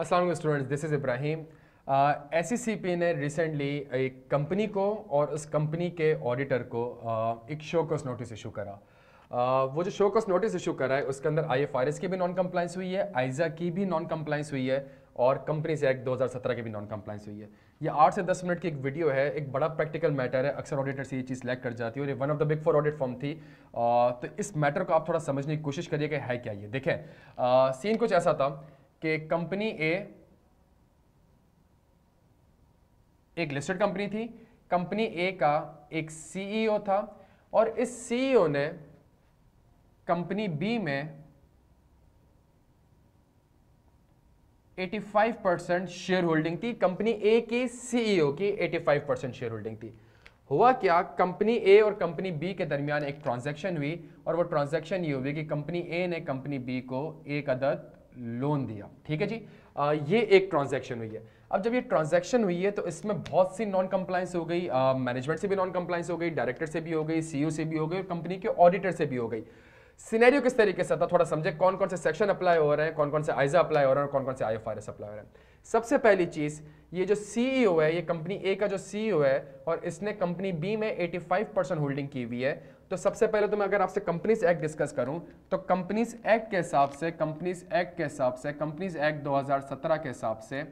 Aslam students this is Ibrahim S C P ने recently एक company को और उस कंपनी के ऑडिटर को uh, एक शोकस नोटिस इशू करा uh, वो जो शोकस नोटिस इशू करा है उसके अंदर आई एफ आर एस की भी नॉन कम्प्लाइंस हुई है आइजा की भी नॉन कम्प्लाइंस हुई है और कंपनी से एक्ट सत्रह की भी नॉन कम्प्लाइंस हुई है ये आठ से दस मिनट की एक वीडियो है एक बड़ा प्रैक्टिकल मैटर है अक्सर ऑडिटर से ये चीज़ लैक कर जाती है और ये one of the big four audit form थी आ, uh, तो इस मैटर को आप थोड़ा समझने की कोशिश करिए कि है क्या ये देखें सीन uh, कुछ ऐसा था कि कंपनी ए एक लिस्टेड कंपनी थी कंपनी ए का एक सीईओ e था और इस सीईओ e ने कंपनी बी में 85 परसेंट शेयर होल्डिंग थी कंपनी ए के सीईओ की 85 परसेंट शेयर होल्डिंग थी हुआ क्या कंपनी ए और कंपनी बी के दरमियान एक ट्रांजैक्शन हुई और वो ट्रांजैक्शन ये हुई कि कंपनी ए ने कंपनी बी को एक अदद लोन दिया ठीक है जी आ, ये एक ट्रांजैक्शन हुई है अब जब ये ट्रांजैक्शन हुई है तो इसमें बहुत सी नॉन कंप्लाइंस हो गई मैनेजमेंट से भी नॉन कंप्लाइंस हो गई डायरेक्टर से भी हो गई सीईओ e से भी हो गई और कंपनी के ऑडिटर से भी हो गई सिनेरियो किस तरीके से था थोड़ा समझे कौन कौन से सेक्शन अप्लाई हो रहे हैं कौन कौन से आइजा अप्लाई हो रहे हैं और कौन कौन से I F R S apply हो रहे हैं सबसे पहली चीज़ ये जो सीईओ e है ये कंपनी ए का जो सीईओ e है और इसने कंपनी बी में 85 परसेंट होल्डिंग की हुई है तो सबसे पहले तो मैं अगर आपसे कंपनीज एक्ट डिस्कस करूं तो कंपनीज एक्ट के हिसाब से कंपनीज एक्ट के हिसाब से कंपनीज एक्ट 2017 के हिसाब से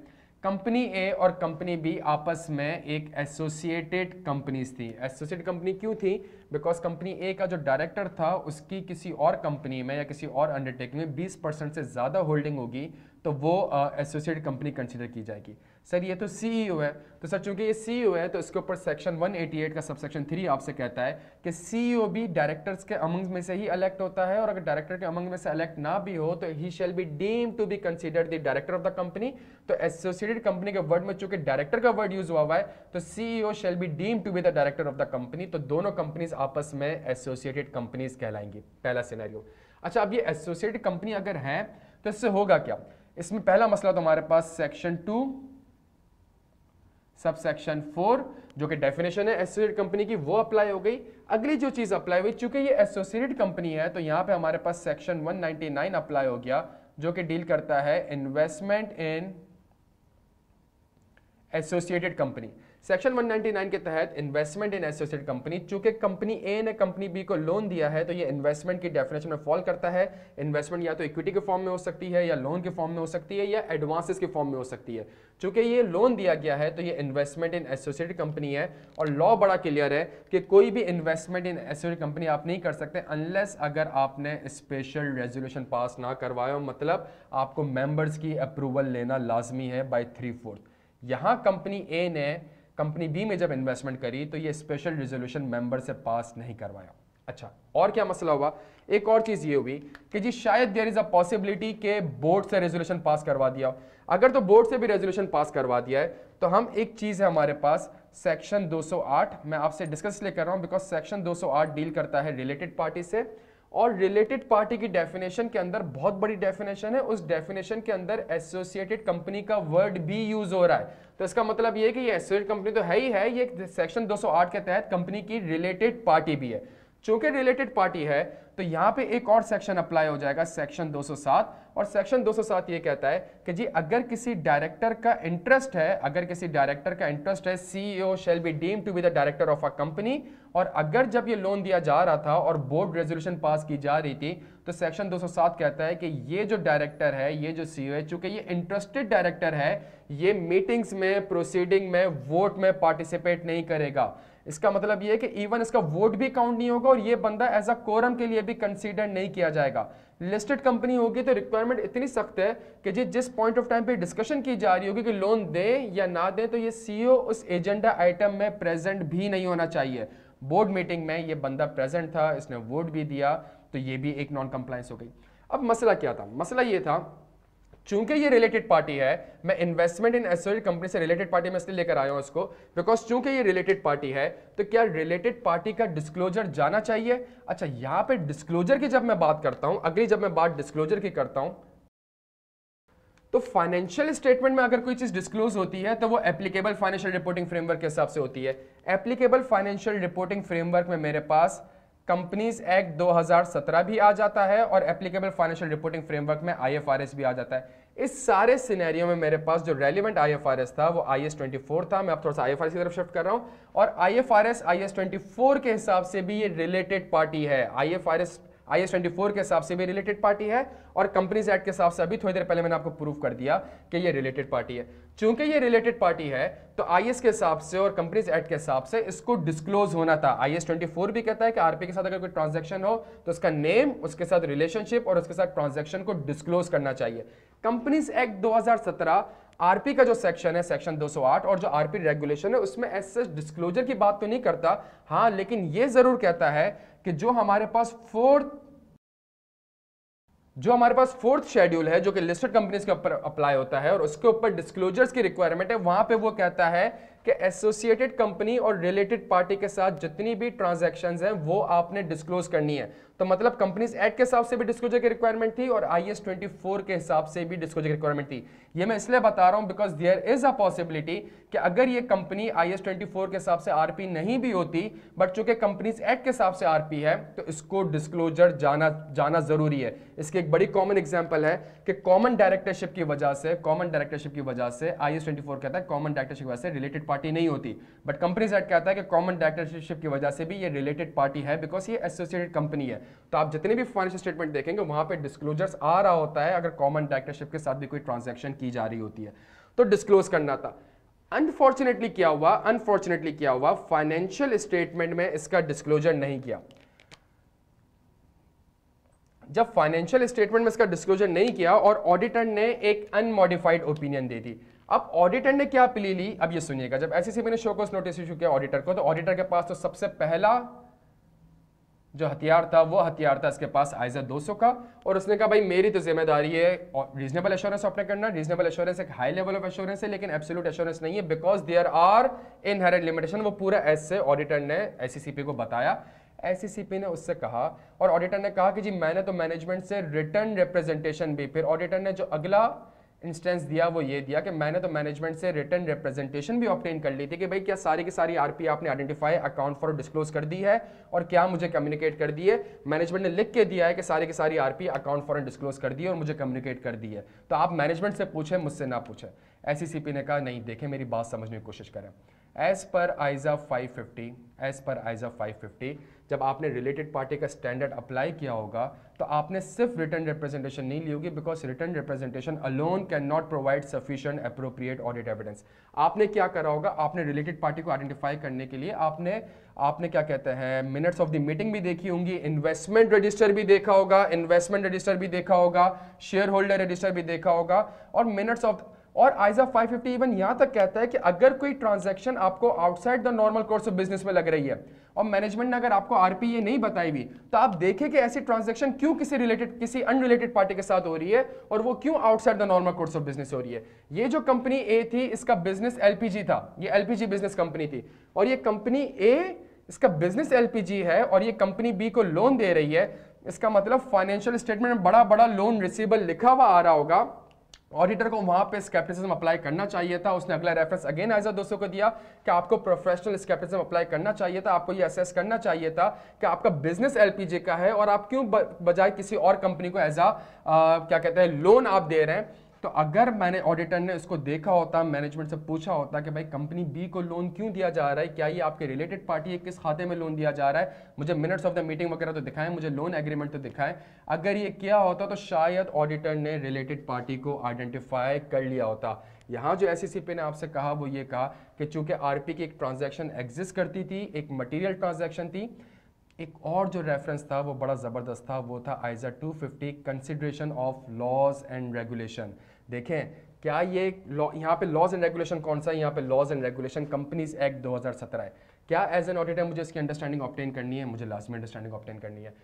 कंपनी ए और कंपनी बी आपस में एक एसोसिएटेड कंपनीज थी एसोसिएट कंपनी क्यों थी बिकॉज कंपनी ए का जो डायरेक्टर था उसकी किसी और कंपनी में या किसी और अंडरटेकिंग में 20 परसेंट से ज़्यादा होल्डिंग होगी तो वो एसोसिएट कंपनी कंसिडर की जाएगी सर ये तो सीईओ e है तो सर चूंकि ये सीईओ e है तो इसके ऊपर सेक्शन 188 का सबसेक्शन थ्री आपसे कहता है कि सीईओ e भी डायरेक्टर्स के अमंग में से ही इलेक्ट होता है और अगर डायरेक्टर के अमंग में से इलेक्ट ना भी हो तो ही shall be deem to be consider the director of the company तो एसोसिएटेड कंपनी के वर्ड में चूंकि डायरेक्टर का वर्ड यूज हुआ हुआ है तो C O shall be deem to be the director of the company तो दोनों कंपनीज आपस में एसोसिएटेड कंपनीज कहलाएंगी पहला सिनेरियो अच्छा अब ये एसोसिएटेड कंपनी अगर है तो इससे होगा क्या इसमें पहला मसला तो हमारे पास section two subsection four जो कि डेफिनेशन है एसोसिएट कंपनी की वो अप्लाई हो गई अगली जो चीज़ अप्लाई हुई चूंकि ये एसोसिएटेड कंपनी है तो यहां पे हमारे पास सेक्शन 199 अप्लाई हो गया जो कि डील करता है investment in associated company section 199 के तहत इन्वेस्टमेंट इन एसोसिएट कंपनी चूंकि कंपनी ए ने कंपनी बी को लोन दिया है तो ये इन्वेस्टमेंट की डेफिनेशन में फॉल करता है इन्वेस्टमेंट या तो इक्विटी के फॉर्म में हो सकती है या लोन के फॉर्म में हो सकती है या एडवांसेस के फॉर्म में हो सकती है चूंकि ये लोन दिया गया है तो ये इन्वेस्टमेंट इन एसोसिएट कंपनी है और लॉ बड़ा क्लियर है कि कोई भी इन्वेस्टमेंट इन एसोसिएट कंपनी आप नहीं कर सकते अनलेस अगर आपने स्पेशल रेजोल्यूशन पास ना करवाया मतलब आपको मेंबर्स की अप्रूवल लेना लाजमी है बाई थ्री फोर्थ यहाँ कंपनी ए ने कंपनी बी में जब इन्वेस्टमेंट करी तो ये स्पेशल रिजोल्यूशन मेंबर से पास नहीं करवाया अच्छा और क्या मसला हुआ एक और चीज ये हुई कि जी शायद देर इज अ पॉसिबिलिटी के बोर्ड से रेजोल्यूशन पास करवा दिया अगर तो बोर्ड से भी रेजोल्यूशन पास करवा दिया है तो हम एक चीज है हमारे पास सेक्शन 208 मैं आपसे डिस्कस ले कर रहा हूं बिकॉज सेक्शन 208 डील करता है रिलेटेड पार्टी से और रिलेटेड पार्टी की डेफिनेशन के अंदर बहुत बड़ी डेफिनेशन है उस डेफिनेशन के अंदर एसोसिएटेड कंपनी का वर्ड भी यूज हो रहा है तो इसका मतलब ये कि ये एसोसिएट कंपनी तो है ही है ये सेक्शन 208 के तहत कंपनी की रिलेटेड पार्टी भी है चूंकि रिलेटेड पार्टी है तो यहां पे एक और सेक्शन अप्लाई हो जाएगा सेक्शन 207 और सेक्शन 207 ये कहता है कि जी अगर किसी डायरेक्टर का इंटरेस्ट है अगर किसी डायरेक्टर का इंटरेस्ट है CEO shall be deem to be the director of a company और अगर जब ये लोन दिया जा रहा था और बोर्ड रेजोल्यूशन पास की जा रही थी तो सेक्शन 207 कहता है कि ये जो डायरेक्टर है ये जो सीईओ e है चूंकि ये इंटरेस्टेड डायरेक्टर है ये मीटिंग्स में प्रोसीडिंग में वोट में पार्टिसिपेट नहीं करेगा इसका मतलब ये कि इवन इसका वोट भी काउंट नहीं होगा और ये बंदा एज अ कोरम के लिए भी कंसीडर नहीं किया जाएगा लिस्टेड कंपनी होगी तो रिक्वायरमेंट इतनी सख्त है कि जी जिस पॉइंट ऑफ टाइम पे डिस्कशन की जा रही होगी कि लोन दे या ना दे तो ये सीईओ उस एजेंडा आइटम में प्रेजेंट भी नहीं होना चाहिए बोर्ड मीटिंग में ये बंदा प्रेजेंट था इसने वोट भी दिया तो ये भी एक नॉन कंप्लाइंस हो गई अब मसला क्या था मसला ये था चूंकि ये रिलेटेड पार्टी है मैं इन्वेस्टमेंट इन एसोसिएट कंपनी से रिलेटेड पार्टी में इसलिए लेकर आया हूं इसको बिकॉज चूंकि ये रिलेटेड पार्टी है तो क्या रिलेटेड पार्टी का डिस्क्लोजर जाना चाहिए अच्छा यहां पे डिस्क्लोजर की जब मैं बात करता हूं अगली जब मैं बात डिस्क्लोजर की करता हूं तो फाइनेंशियल स्टेटमेंट में अगर कोई चीज डिस्क्लोज होती है तो वो एप्लीकेबल फाइनेंशियल रिपोर्टिंग फ्रेमवर्क के हिसाब से होती है एप्लीकेबल फाइनेंशियल रिपोर्टिंग फ्रेमवर्क में मेरे पास कंपनीज एक्ट 2017 भी आ जाता है और एप्लीकेबल फाइनेंशियल रिपोर्टिंग फ्रेमवर्क में आईएफआरएस भी आ जाता है इस सारे सिनेरियो में मेरे पास जो रेलिवेंट आईएफआरएस था वो आईएस 24 था मैं अब थोड़ा सा आईएफआरएस की तरफ शिफ्ट कर रहा हूँ और आईएफआरएस आईएस 24 के हिसाब से भी ये रिलेटेड पार्टी है IFRS I S twenty four के हिसाब से भी रिलेटेड पार्टी है और कंपनीज एक्ट के हिसाब से अभी थोड़ी देर पहले मैंने आपको प्रूव कर दिया कि ये रिलेटेड पार्टी है चूंकि ये रिलेटेड पार्टी है तो आई के हिसाब से और कंपनीज एक्ट के हिसाब से इसको डिस्क्लोज होना था आई एस भी कहता है कि आरपी के साथ अगर कोई ट्रांजेक्शन हो तो उसका नेम उसके साथ रिलेशनशिप और उसके साथ ट्रांजेक्शन को डिस्क्लोज करना चाहिए कंपनीज एक्ट 2017 आरपी का जो सेक्शन है सेक्शन 208 और जो आरपी रेगुलेशन है उसमें एस डिस्क्लोजर की बात तो नहीं करता हाँ लेकिन ये जरूर कहता है कि जो हमारे पास फोर्थ जो हमारे पास फोर्थ शेड्यूल है जो कि लिस्टेड कंपनीज के ऊपर अप्लाई होता है और उसके ऊपर डिस्क्लोजर्स की रिक्वायरमेंट है वहां पे वो कहता है कि एसोसिएटेड कंपनी और रिलेटेड पार्टी के साथ जितनी भी ट्रांजेक्शन हैं वो आपने डिस्क्लोज करनी है तो मतलब कंपनीज एक्ट के हिसाब से भी डिस्क्लोजर की रिक्वायरमेंट थी और आई एस ट्वेंटी फोर के हिसाब से भी डिस्क्लोजर की रिक्वायरमेंट थी ये मैं इसलिए बता रहा हूँ because there is a possibility कि अगर ये company I S twenty four के हिसाब से आर पी नहीं भी होती बट चूंकि कंपनीज एक्ट के हिसाब से आर पी है तो इसको डिस्क्लोजर जाना जाना जरूरी है इसकी एक बड़ी कॉमन एग्जाम्पल है कि कॉमन डायरेक्टरशिप की वजह से कॉमन डायरेक्टरशिप की वजह से आई एस ट्वेंटी फोर कहता है कॉमन डायरेक्टरशिप की वजह से रिलेटेड पार्टी नहीं होती बट कंपनीज एक्ट कहता है कि कॉमन डायरेक्टरशिप की वजह से भी ये रिलेटेड पार्टी है बिकॉज ये एसोसिएटेड कंपनी है तो आप जितने भी फाइनेंशियल स्टेटमेंट देखेंगे वहां पर डिस्क्लोजर्स आ रहा होता है अगर कॉमन डायरेक्टरशिप के साथ भी कोई ट्रांजेक्शन की जा रही होती है तो डिस्क्लोज करना था अनफॉर्चुनेटली क्या हुआ अनफॉर्चुनेटली क्या हुआ फाइनेंशियल स्टेटमेंट में इसका डिस्क्लोजर नहीं किया जब फाइनेंशियल स्टेटमेंट में इसका डिस्क्लोजर नहीं किया और ऑडिटर ने एक अनमॉडिफाइड ओपिनियन दे दी अब ऑडिटर ने क्या प्ली ली अब ये सुनिएगा जब ऐसे से शो शोकोस नोटिस इशू किया ऑडिटर को तो ऑडिटर के पास तो सबसे पहला जो हथियार था वो हथियार था इसके पास आइजर 200 का और उसने कहा भाई मेरी तो जिम्मेदारी है रीजनेबल एश्योरेंस ऑपरेट करना रीजनेबल एश्योरेंस एक हाई लेवल ऑफ एश्योरेंस है लेकिन एब्सोल्यूट एश्योरेंस नहीं है because there are inherent limitation वो पूरा ऐसे ऑडिटर ने एस को बताया एस ने उससे कहा और ऑडिटर ने कहा कि जी मैंने तो मैनेजमेंट से रिटर्न रिप्रेजेंटेशन भी फिर ऑडिटर ने जो अगला इंस्टेंस दिया वो ये दिया कि मैंने तो मैनेजमेंट से रिटर्न रिप्रेजेंटेशन भी ऑप्टेन कर ली थी कि भाई क्या सारी की सारी आरपी आपने आइडेंटिफाई अकाउंट फॉर डिस्क्लोज कर दी है और क्या मुझे कम्युनिकेट कर दिए मैनेजमेंट ने लिख के दिया है कि सारी की सारी आरपी अकाउंट फॉर डिस्क्लोज कर दी है और मुझे कम्युनिकेट कर दी है तो आप मैनेजमेंट से पूछें मुझसे ना पूछें एस e ने कहा नहीं देखें मेरी बात समझने की कोशिश करें एज पर आइजा 550 एज पर आइजा 550 जब आपने रिलेटेड पार्टी का स्टैंडर्ड अप्लाई किया होगा तो आपने सिर्फ रिटर्न रिप्रेजेंटेशन नहीं ली होगी because written representation alone cannot provide sufficient appropriate audit evidence आपने क्या करा होगा आपने रिलेटेड पार्टी को आइडेंटिफाई करने के लिए आपने आपने क्या कहते हैं मिनट्स ऑफ द मीटिंग भी देखी होंगी इन्वेस्टमेंट रजिस्टर भी देखा होगा इन्वेस्टमेंट रजिस्टर भी देखा होगा शेयर होल्डर रजिस्टर भी देखा होगा और मिनट्स ऑफ और आइजा 550 इवन यहां तक कहता है कि अगर कोई ट्रांजैक्शन आपको outside the normal course of business में लग रही है और मैनेजमेंट ने अगर आपको आरपीए नहीं बताई हुई तो आप देखें कि ऐसी ट्रांजैक्शन क्यों किसी रिलेटेड किसी अनरिलेटेड पार्टी के साथ हो रही है और वो क्यों outside the normal course of business हो रही है ये जो कंपनी ए थी इसका बिजनेस एलपीजी था ये एलपीजी बिजनेस कंपनी थी और ये कंपनी ए इसका बिजनेस एलपीजी है और ये कंपनी बी को लोन दे रही है इसका मतलब फाइनेंशियल स्टेटमेंट में बड़ा बड़ा लोन रिसीबल लिखा हुआ आ रहा होगा ऑडिटर को वहां पे स्केप्टिसिज्म अप्लाई करना चाहिए था उसने अगला रेफरेंस अगेन आयजा दोस्तों को दिया कि आपको प्रोफेशनल स्केप्टिसिज्म अप्लाई करना चाहिए था आपको ये असेस करना चाहिए था कि आपका बिजनेस एलपीजी का है और आप क्यों बजाय किसी और कंपनी को एज आ क्या कहते हैं लोन आप दे रहे हैं तो अगर मैंने ऑडिटर ने उसको देखा होता मैनेजमेंट से पूछा होता कि भाई कंपनी बी को लोन क्यों दिया जा रहा है क्या ये आपके रिलेटेड पार्टी है किस खाते में लोन दिया जा रहा है मुझे मिनट्स ऑफ द मीटिंग वगैरह तो दिखाएं मुझे लोन एग्रीमेंट तो दिखाएं अगर ये किया होता तो शायद ऑडिटर ने रिलेटेड पार्टी को आइडेंटिफाई कर लिया होता यहाँ जो एस e ने आपसे कहा वो ये कहा कि चूंकि आर की एक ट्रांजेक्शन एग्जिस्ट करती थी एक मटीरियल ट्रांजेक्शन थी एक और जो रेफरेंस था वो बड़ा ज़बरदस्त था वो था ISA 250 consideration of laws and regulation देखें क्या ये यहाँ पे लॉज एंड रेगुलेशन कौन सा है यहाँ पे laws and regulation companies act 2017 है क्या एज एन ऑडिटर मुझे इसकी अंडरस्टैंडिंग ऑप्टेन करनी है मुझे लास्ट में अंडरस्टैंडिंग ऑप्टेन करनी है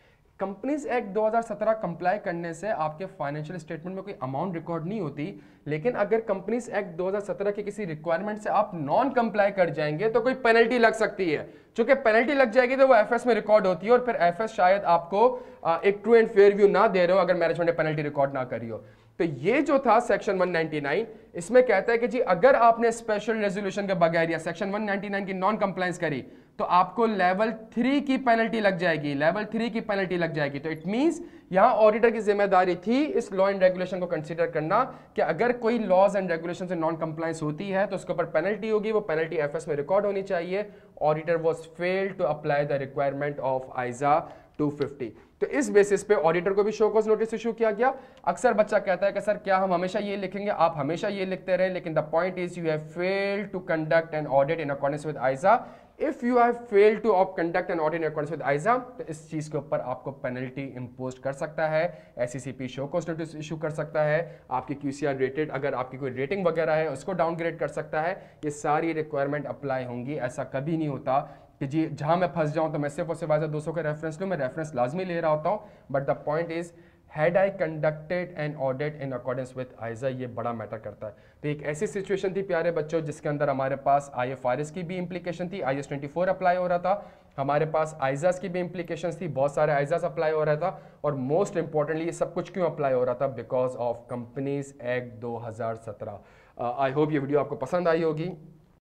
कंपनीज एक्ट 2017 कंप्लाई करने से आपके फाइनेंशियल स्टेटमेंट में कोई अमाउंट रिकॉर्ड नहीं होती लेकिन अगर कंपनीज एक्ट 2017 के किसी रिक्वायरमेंट से आप नॉन कंप्लाई कर जाएंगे तो कोई पेनल्टी लग सकती है चूंकि पेनल्टी लग जाएगी तो वो एफएस में रिकॉर्ड होती है और फिर एफएस शायद आपको एक ट्रू एंड फेयर व्यू ना दे रहे हो अगर मैनेजमेंट ने पेनल्टी रिकॉर्ड ना करी हो तो ये जो था सेक्शन 199 इसमें कहता है कि जी अगर आपने स्पेशल रेजोल्यूशन के बगैर या सेक्शन 199 की नॉन कंप्लाइंस करी तो आपको लेवल थ्री की पेनल्टी लग जाएगी लेवल थ्री की पेनल्टी लग जाएगी तो इट मींस यहां ऑडिटर की जिम्मेदारी थी इस लॉ एंड रेगुलेशन को कंसिडर करना कि अगर कोई लॉज एंड रेगुलेशन से नॉन कंप्लाइंस होती है तो उसके ऊपर पेनल्टी होगी वो पेनल्टी एफ में रिकॉर्ड होनी चाहिए auditor was fail to apply the requirement of ISA two तो इस बेसिस पे ऑडिटर को भी शो कॉज नोटिस इशू किया गया अक्सर बच्चा कहता है कि सर क्या हम हमेशा ये लिखेंगे आप हमेशा ये लिखते रहे लेकिन the point is you have fail to conduct an audit in accordance with ISA if you have fail to of conduct an audit accordance with ISA तो इस चीज के ऊपर आपको पेनल्टी इम्पोज कर सकता है S C P show cause notice issue कर सकता है आपकी क्यूसीआर रेटेड अगर आपकी कोई रेटिंग वगैरह है उसको डाउनग्रेड कर सकता है ये सारी रिक्वायरमेंट अप्लाई होंगी ऐसा कभी नहीं होता कि जी जहाँ मैं फंस जाऊँ तो मैं सिर्फ और सिर्फ आज दो सौ का रेफरेंस लूँ मैं रेफरेंस लाजमी ले रहा होता हूँ but the point is had I conducted and audit in accordance with ISA ये बड़ा मैटर करता है तो एक ऐसी सिचुएशन थी प्यारे बच्चों जिसके अंदर हमारे पास आई एफ आर एस की भी इम्प्लीकेशन थी I S twenty four apply हो रहा था हमारे पास आइजाज की भी इम्प्लीकेशन थी बहुत सारे आइजाज अप्लाई हो रहा था और मोस्ट इंपॉर्टेंटली ये सब कुछ क्यों अप्लाई हो रहा था बिकॉज ऑफ कंपनीज एक्ट दो हज़ार सत्रह आई uh, होप ये वीडियो आपको पसंद आई होगी